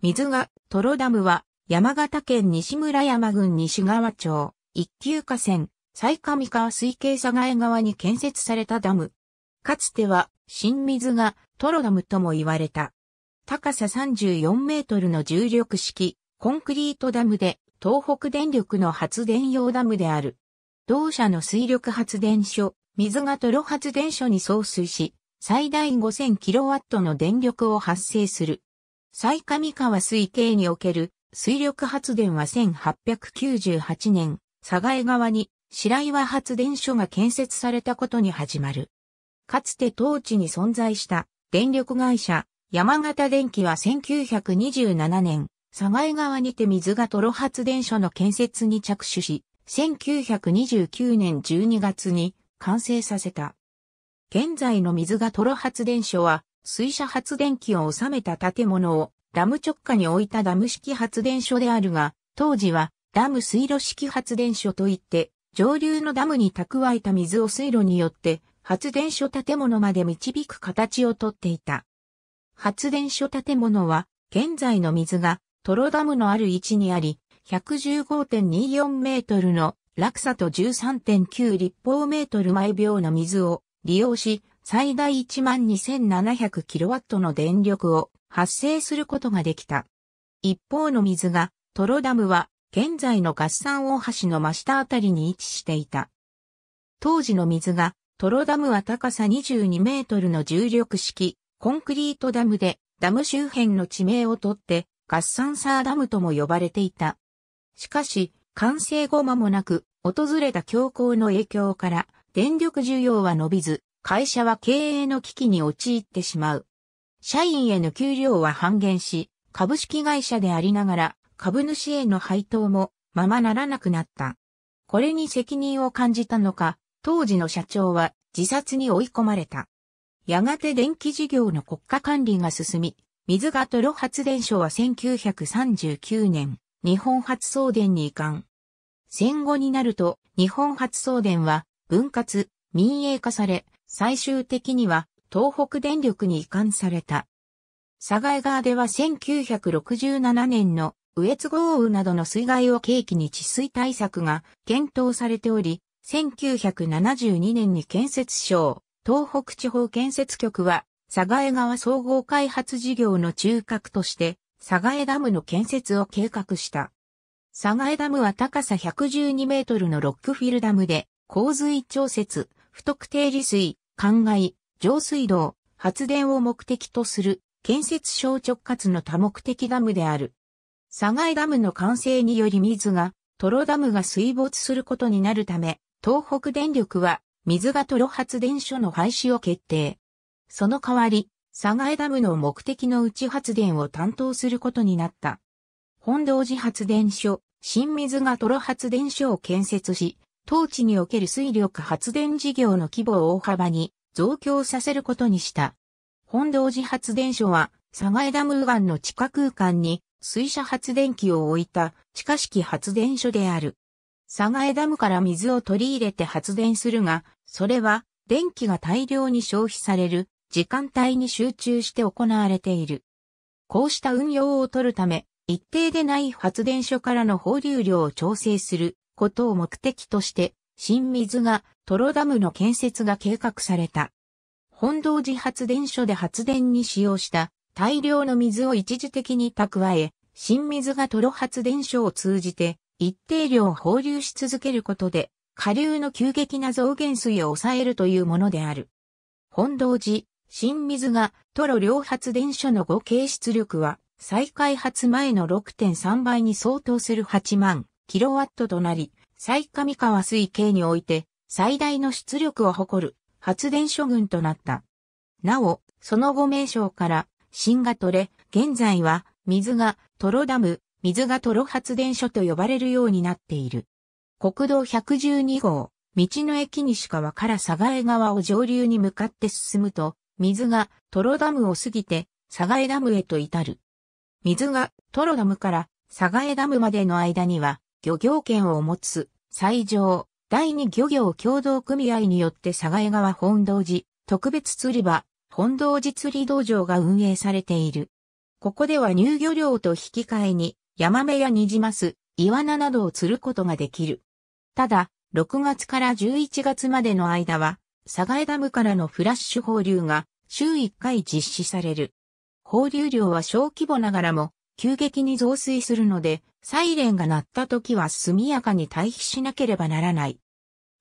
水が、トロダムは、山形県西村山郡西川町、一級河川、最上川水系佐賀江川に建設されたダム。かつては、新水が、トロダムとも言われた。高さ34メートルの重力式、コンクリートダムで、東北電力の発電用ダムである。同社の水力発電所、水がトロ発電所に送水し、最大5 0 0 0ットの電力を発生する。最上川水系における水力発電は1898年、佐賀江川に白岩発電所が建設されたことに始まる。かつて当地に存在した電力会社山形電機は1927年、佐賀江川にて水が泥発電所の建設に着手し、1929年12月に完成させた。現在の水が泥発電所は水車発電機を収めた建物をダム直下に置いたダム式発電所であるが、当時はダム水路式発電所といって、上流のダムに蓄えた水を水路によって発電所建物まで導く形をとっていた。発電所建物は現在の水がトロダムのある位置にあり、115.24メートルの落差と13.9立方メートル毎秒の水を利用し、最大12,700キロワットの電力を発生することができた。一方の水が、トロダムは、現在の合算大橋の真下あたりに位置していた。当時の水が、トロダムは高さ22メートルの重力式、コンクリートダムで、ダム周辺の地名をとって、合算サーダムとも呼ばれていた。しかし、完成後間もなく、訪れた強行の影響から、電力需要は伸びず、会社は経営の危機に陥ってしまう。社員への給料は半減し、株式会社でありながら株主への配当もままならなくなった。これに責任を感じたのか、当時の社長は自殺に追い込まれた。やがて電気事業の国家管理が進み、水がトロ発電所は1939年、日本発送電に移管。戦後になると、日本発送電は分割、民営化され、最終的には東北電力に移管された。佐賀江川では1967年の羽越豪雨などの水害を契機に治水対策が検討されており、1972年に建設省、東北地方建設局は、佐賀江川総合開発事業の中核として、佐賀江ダムの建設を計画した。佐賀江ダムは高さ112メートルのロックフィルダムで、洪水調節、不特定利水、灌漑、上水道、発電を目的とする建設省直轄の多目的ダムである。佐賀ダムの完成により水が、トロダムが水没することになるため、東北電力は水がトロ発電所の廃止を決定。その代わり、佐賀ダムの目的のうち発電を担当することになった。本堂寺発電所、新水がトロ発電所を建設し、当地における水力発電事業の規模を大幅に増強させることにした。本堂寺発電所は、佐賀枝ム岩の地下空間に水車発電機を置いた地下式発電所である。佐賀枝ムから水を取り入れて発電するが、それは電気が大量に消費される時間帯に集中して行われている。こうした運用を取るため、一定でない発電所からの放流量を調整することを目的として、新水が、トロダムの建設が計画された。本堂寺発電所で発電に使用した大量の水を一時的に蓄え、新水がトロ発電所を通じて一定量放流し続けることで、下流の急激な増減水を抑えるというものである。本堂寺、新水がトロ両発電所の合計出力は、再開発前の6.3倍に相当する8万キロワットとなり、最上川水系において最大の出力を誇る発電所群となった。なお、その後名称から新が取れ、現在は水がトロダム、水がトロ発電所と呼ばれるようになっている。国道112号、道の駅西川から佐賀江川を上流に向かって進むと、水がトロダムを過ぎて佐賀江ダムへと至る。水がトロダムから佐賀江ダムまでの間には漁業権を持つ、最上、第二漁業協同組合によって佐賀江川本堂寺、特別釣り場、本堂寺釣り道場が運営されている。ここでは入漁料と引き換えに、ヤマメやニジマス、イワナなどを釣ることができる。ただ、6月から11月までの間は、佐賀江ダムからのフラッシュ放流が週1回実施される。放流量は小規模ながらも急激に増水するので、サイレンが鳴った時は速やかに退避しなければならない。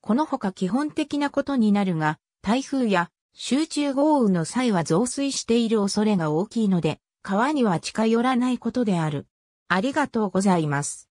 このほか基本的なことになるが、台風や集中豪雨の際は増水している恐れが大きいので、川には近寄らないことである。ありがとうございます。